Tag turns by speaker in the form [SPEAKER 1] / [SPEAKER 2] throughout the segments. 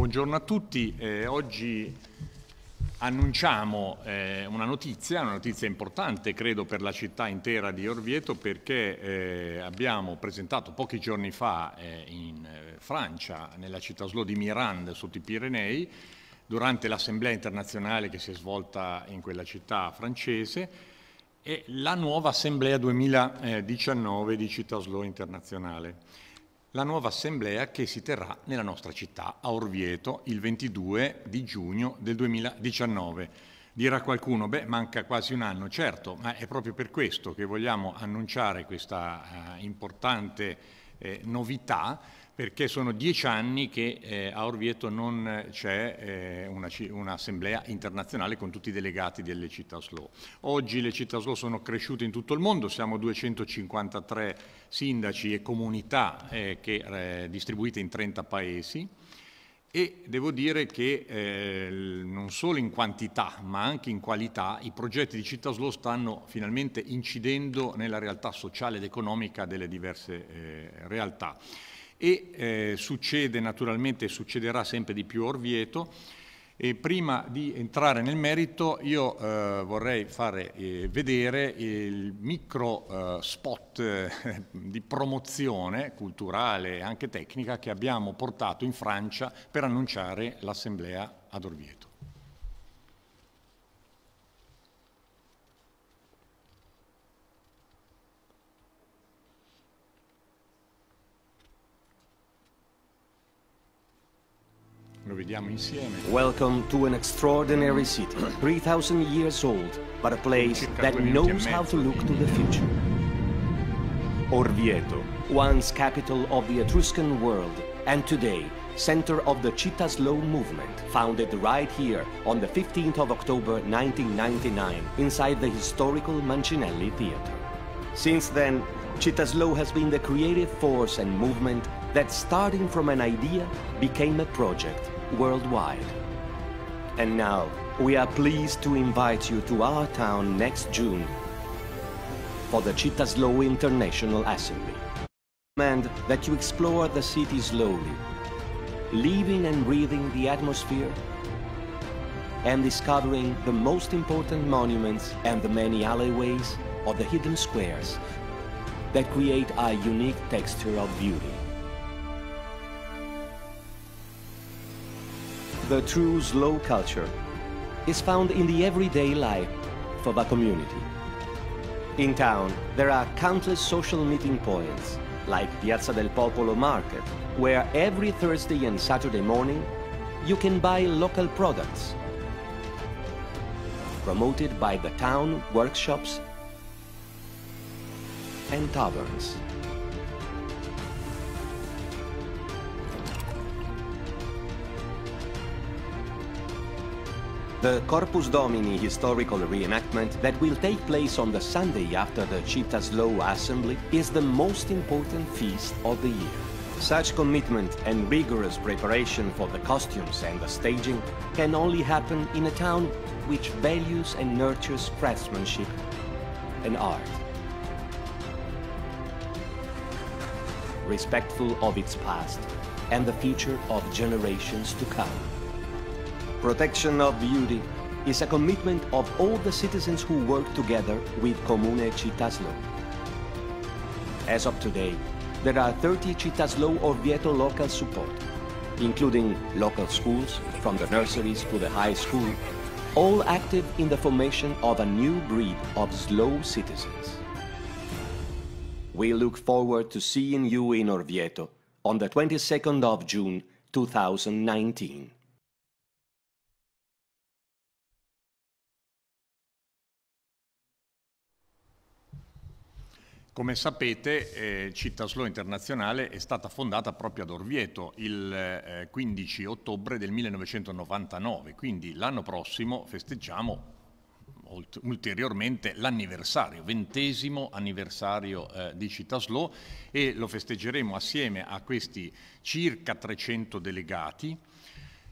[SPEAKER 1] Buongiorno a tutti, eh, oggi annunciamo eh, una notizia, una notizia importante credo per la città intera di Orvieto perché eh, abbiamo presentato pochi giorni fa eh, in eh, Francia, nella città slow di Mirande sotto i Pirenei, durante l'assemblea internazionale che si è svolta in quella città francese, e la nuova assemblea 2019 eh, di Città slow internazionale la nuova assemblea che si terrà nella nostra città, a Orvieto, il 22 di giugno del 2019. Dirà qualcuno, beh, manca quasi un anno, certo, ma è proprio per questo che vogliamo annunciare questa eh, importante eh, novità perché sono dieci anni che eh, a Orvieto non c'è eh, un'assemblea internazionale con tutti i delegati delle città slow. Oggi le città slow sono cresciute in tutto il mondo, siamo 253 sindaci e comunità eh, che, eh, distribuite in 30 paesi e devo dire che eh, non solo in quantità ma anche in qualità i progetti di Città Slow stanno finalmente incidendo nella realtà sociale ed economica delle diverse eh, realtà e eh, succede naturalmente, succederà sempre di più a Orvieto. E prima di entrare nel merito io eh, vorrei fare eh, vedere il micro eh, spot eh, di promozione culturale e anche tecnica che abbiamo portato in Francia per annunciare l'assemblea ad Orvieto.
[SPEAKER 2] Welcome to an extraordinary city, 3,000 years old, but a place that knows how to look to the future. Orvieto, once capital of the Etruscan world, and today, center of the Città Slow movement, founded right here on the 15th of October 1999, inside the historical Mancinelli Theatre. Since then, Città Slow has been the creative force and movement that starting from an idea became a project worldwide. And now, we are pleased to invite you to our town next June for the Chittaslow International Assembly. and that you explore the city slowly, leaving and breathing the atmosphere and discovering the most important monuments and the many alleyways or the hidden squares that create a unique texture of beauty. The true slow culture is found in the everyday life of a community. In town, there are countless social meeting points, like Piazza del Popolo Market, where every Thursday and Saturday morning you can buy local products promoted by the town workshops and taverns. the Corpus Domini historical reenactment that will take place on the Sunday after the Citas Law Assembly is the most important feast of the year. Such commitment and rigorous preparation for the costumes and the staging can only happen in a town which values and nurtures craftsmanship and art. Respectful of its past and the future of generations to come. Protection of beauty is a commitment of all the citizens who work together with Comune Cittaslo. As of today, there are 30 Citaslo Orvieto local support, including local schools, from the nurseries to the high school, all active in the formation of a new breed of slow citizens. We look forward to seeing you in Orvieto on the 22nd of June 2019.
[SPEAKER 1] Come sapete, eh, Città Slow Internazionale è stata fondata proprio ad Orvieto il eh, 15 ottobre del 1999, quindi l'anno prossimo festeggiamo ulteriormente l'anniversario, ventesimo anniversario eh, di Città Slow e lo festeggeremo assieme a questi circa 300 delegati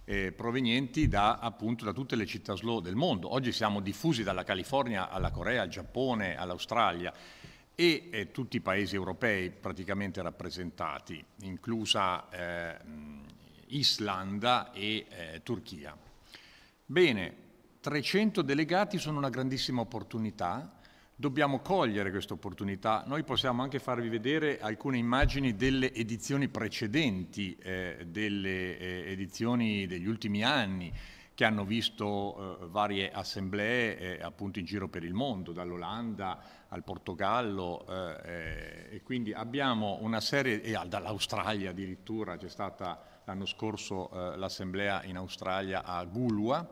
[SPEAKER 1] eh, provenienti da, appunto, da tutte le città slow del mondo. Oggi siamo diffusi dalla California alla Corea, al Giappone, all'Australia e eh, tutti i paesi europei praticamente rappresentati, inclusa eh, Islanda e eh, Turchia. Bene, 300 delegati sono una grandissima opportunità, dobbiamo cogliere questa opportunità. Noi possiamo anche farvi vedere alcune immagini delle edizioni precedenti, eh, delle eh, edizioni degli ultimi anni, che hanno visto eh, varie assemblee eh, appunto in giro per il mondo, dall'Olanda al Portogallo eh, eh e quindi abbiamo una serie, e dall'Australia addirittura c'è stata l'anno scorso eh, l'assemblea in Australia a Gulua,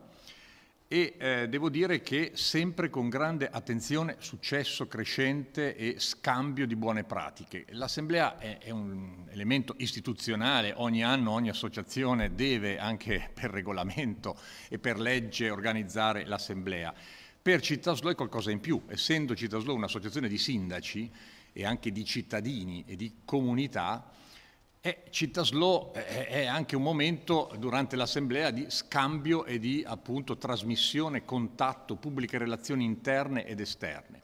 [SPEAKER 1] e eh, devo dire che sempre con grande attenzione, successo crescente e scambio di buone pratiche. L'assemblea è, è, un elemento istituzionale, ogni anno ogni associazione deve anche per regolamento e per legge organizzare l'assemblea. Per Città è qualcosa in più, essendo Città un'associazione di sindaci e anche di cittadini e di comunità, eh, Slow eh, eh, è anche un momento durante l'assemblea di scambio e di appunto trasmissione, contatto, pubbliche relazioni interne ed esterne.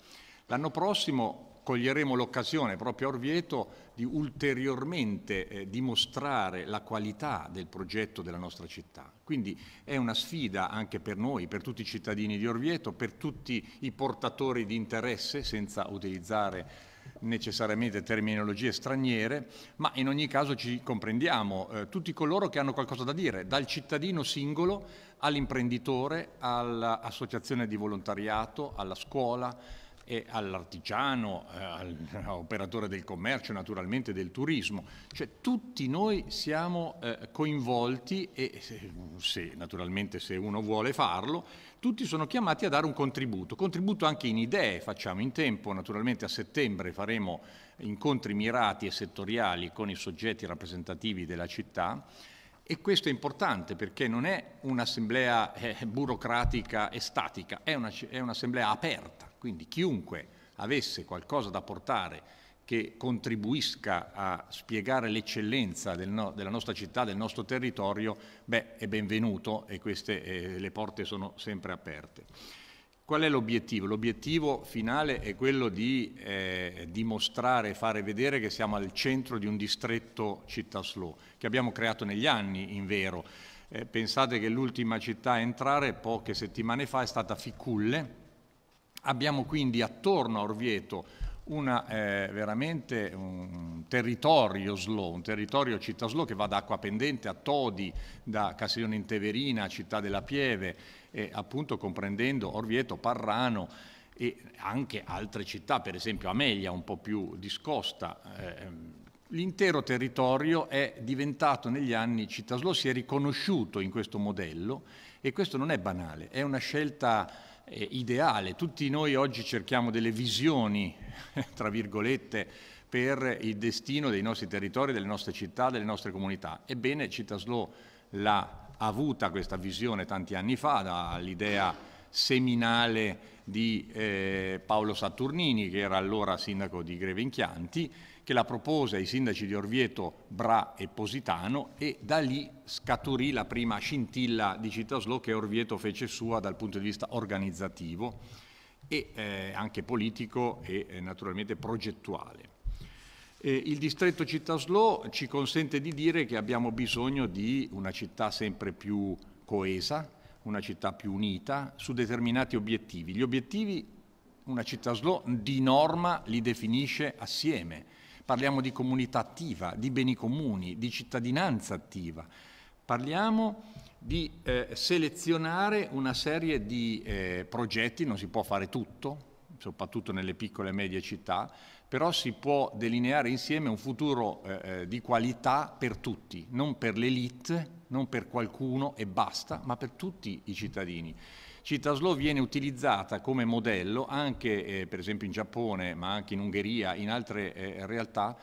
[SPEAKER 1] L'anno prossimo coglieremo l'occasione proprio a Orvieto di ulteriormente eh, dimostrare la qualità del progetto della nostra città. Quindi è una sfida anche per noi, per tutti i cittadini di Orvieto, per tutti i portatori di interesse, senza utilizzare necessariamente terminologie straniere, ma in ogni caso ci comprendiamo, eh, tutti coloro che hanno qualcosa da dire, dal cittadino singolo all'imprenditore, all'associazione di volontariato, alla scuola, e all'artigiano, eh, all'operatore del commercio, naturalmente del turismo. Cioè tutti noi siamo eh, coinvolti e se, naturalmente se uno vuole farlo, tutti sono chiamati a dare un contributo, contributo anche in idee, facciamo in tempo, naturalmente a settembre faremo incontri mirati e settoriali con i soggetti rappresentativi della città. E questo è importante perché non è un'assemblea eh, burocratica e statica, è, una, è un'assemblea aperta quindi chiunque avesse qualcosa da portare che contribuisca a spiegare l'eccellenza del no, della nostra città, del nostro territorio, beh, è benvenuto e queste eh, le porte sono sempre aperte. Qual è l'obiettivo? L'obiettivo finale è quello di eh, dimostrare e fare vedere che siamo al centro di un distretto città slow, che abbiamo creato negli anni, in vero. Eh, pensate che l'ultima città a entrare poche settimane fa è stata Ficulle, Abbiamo quindi attorno a Orvieto una, eh, veramente un territorio slow, un territorio città slow che va da Acqua Pendente a Todi, da Castiglione in Teverina a Città della Pieve, eh, appunto comprendendo Orvieto, Parrano e anche altre città, per esempio Amelia, un po' più discosta. Eh, L'intero territorio è diventato negli anni città slow, si è riconosciuto in questo modello e questo non è banale, è una scelta eh, ideale. Tutti noi oggi cerchiamo delle visioni, tra virgolette, per il destino dei nostri territori, delle nostre città, delle nostre comunità. Ebbene, Citaslo l'ha avuta questa visione tanti anni fa, dall'idea seminale di eh, Paolo Saturnini, che era allora sindaco di Greve Grevenchianti, che la propose ai sindaci di Orvieto, Bra e Positano e da lì scaturì la prima scintilla di Città Slow che Orvieto fece sua dal punto di vista organizzativo e eh, anche politico e eh, naturalmente progettuale. Eh, il distretto Città Slow ci consente di dire che abbiamo bisogno di una città sempre più coesa, una città più unita su determinati obiettivi. Gli obiettivi una città slow di norma li definisce assieme, parliamo di comunità attiva, di beni comuni, di cittadinanza attiva, parliamo di eh, selezionare una serie di eh, progetti, non si può fare tutto, soprattutto nelle piccole e medie città, però si può delineare insieme un futuro eh, eh di qualità per tutti, non per l'elite, non per qualcuno e basta, ma per tutti i cittadini. Città Slow viene utilizzata come modello anche eh, per esempio in Giappone, ma anche in Ungheria, in altre eh, realtà,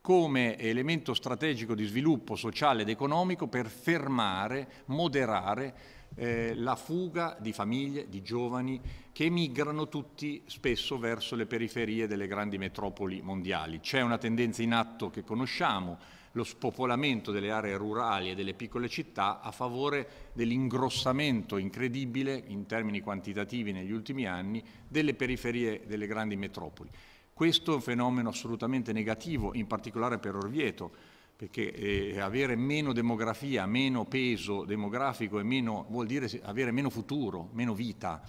[SPEAKER 1] come elemento strategico di sviluppo sociale ed economico per fermare, moderare eh, la fuga di famiglie, di giovani che migrano tutti spesso verso le periferie delle grandi metropoli mondiali. C'è una tendenza in atto che conosciamo, lo spopolamento delle aree rurali e delle piccole città a favore dell'ingrossamento incredibile in termini quantitativi negli ultimi anni delle periferie delle grandi metropoli. Questo è un fenomeno assolutamente negativo, in particolare per Orvieto, perché eh, avere meno demografia, meno peso demografico meno, vuol dire avere meno futuro, meno vita.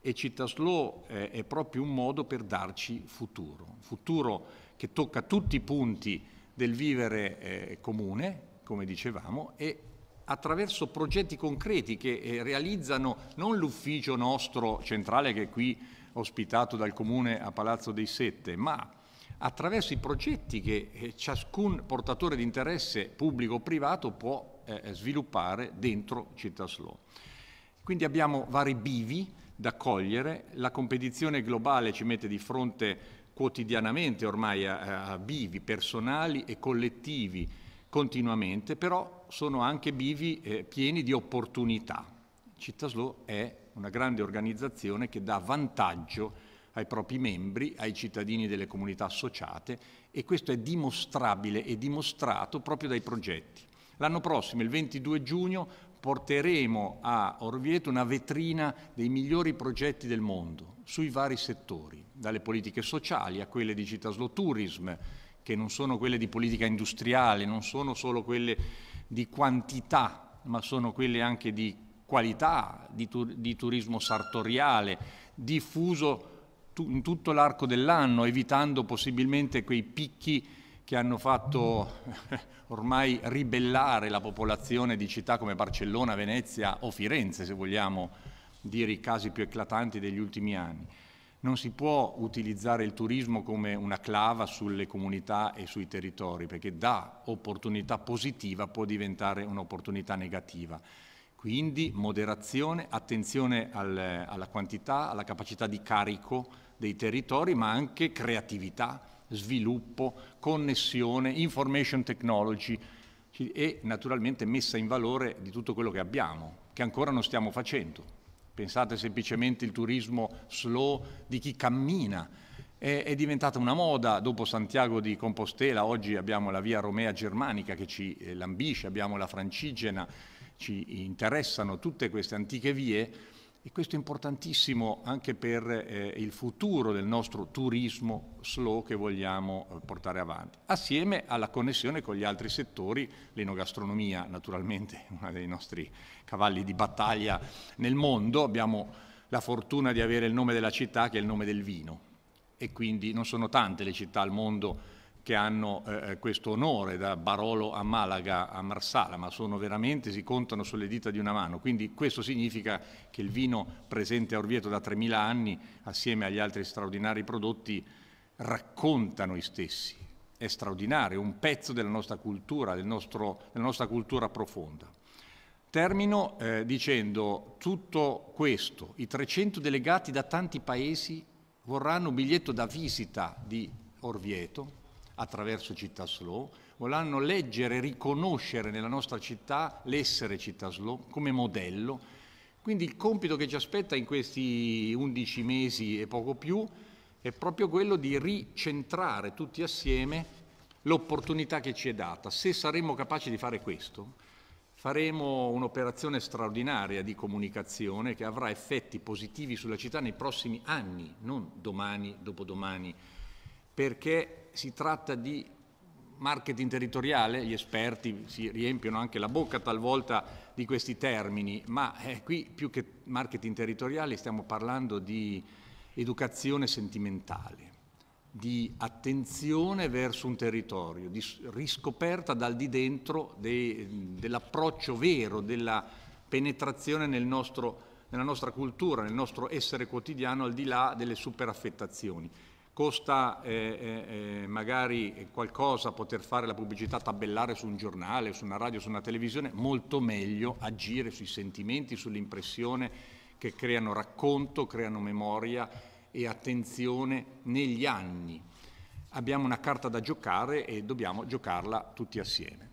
[SPEAKER 1] E Cittaslò eh, è proprio un modo per darci futuro, futuro che tocca tutti i punti del vivere eh, comune, come dicevamo, e attraverso progetti concreti che eh, realizzano non l'ufficio nostro centrale che è qui ospitato dal comune a Palazzo dei Sette, ma attraverso i progetti che eh, ciascun portatore di interesse pubblico o privato può eh, eh, sviluppare dentro Città Slow. Quindi abbiamo vari bivi da cogliere, la competizione globale ci mette di fronte quotidianamente ormai a, a bivi personali e collettivi continuamente, però sono anche bivi eh, pieni di opportunità. Cittaslò è una grande organizzazione che dà vantaggio ai propri membri, ai cittadini delle comunità associate e questo è dimostrabile e dimostrato proprio dai progetti. L'anno prossimo, il 22 giugno, porteremo a Orvieto una vetrina dei migliori progetti del mondo sui vari settori, dalle politiche sociali a quelle di città slow tourism, che non sono quelle di politica industriale, non sono solo quelle di quantità, ma sono quelle anche di qualità, di, tur di turismo sartoriale, diffuso tu in tutto l'arco dell'anno, evitando possibilmente quei picchi che hanno fatto ormai ribellare la popolazione di città come Barcellona, Venezia o Firenze, se vogliamo dire i casi più eclatanti degli ultimi anni. Non si può utilizzare il turismo come una clava sulle comunità e sui territori, perché da opportunità positiva può diventare un'opportunità negativa. Quindi moderazione, attenzione al, alla quantità, alla capacità di carico dei territori, ma anche creatività sviluppo, connessione, information technology e naturalmente messa in valore di tutto quello che abbiamo, che ancora non stiamo facendo. Pensate semplicemente al turismo slow di chi cammina. È, è, diventata una moda dopo Santiago di Compostela, oggi abbiamo la via Romea Germanica che ci eh, lambisce, abbiamo la Francigena, ci interessano tutte queste antiche vie e questo è importantissimo anche per eh, il futuro del nostro turismo slow che vogliamo eh, portare avanti, assieme alla connessione con gli altri settori, l'enogastronomia naturalmente è uno dei nostri cavalli di battaglia nel mondo, abbiamo la fortuna di avere il nome della città che è il nome del vino e quindi non sono tante le città al mondo che che hanno eh, eh, questo onore da Barolo a Malaga a Marsala, ma sono veramente, si contano sulle dita di una mano. Quindi questo significa che il vino presente a Orvieto da 3.000 anni, assieme agli altri straordinari prodotti, raccontano noi stessi. È straordinario, un pezzo della nostra cultura, del nostro, della nostra cultura profonda. Termino eh, dicendo tutto questo, i 300 delegati da tanti paesi vorranno un biglietto da visita di Orvieto, attraverso Città Slow, volranno leggere e riconoscere nella nostra città l'essere Città Slow come modello. Quindi il compito che ci aspetta in questi 11 mesi e poco più è proprio quello di ricentrare tutti assieme l'opportunità che ci è data. Se saremo capaci di fare questo, faremo un'operazione straordinaria di comunicazione che avrà effetti positivi sulla città nei prossimi anni, non domani, dopodomani perché si tratta di marketing territoriale, gli esperti si riempiono anche la bocca talvolta di questi termini, ma eh, qui più che marketing territoriale stiamo parlando di educazione sentimentale, di attenzione verso un territorio, di riscoperta dal di dentro de, dell'approccio vero, della penetrazione nel nostro, nella nostra cultura, nel nostro essere quotidiano, al di là delle superaffettazioni costa eh, eh, eh, magari qualcosa poter fare la pubblicità, tabellare su un giornale, su una radio, su una televisione, molto meglio agire sui sentimenti, sull'impressione che creano racconto, creano memoria e attenzione negli anni. Abbiamo una carta da giocare e dobbiamo giocarla tutti assieme.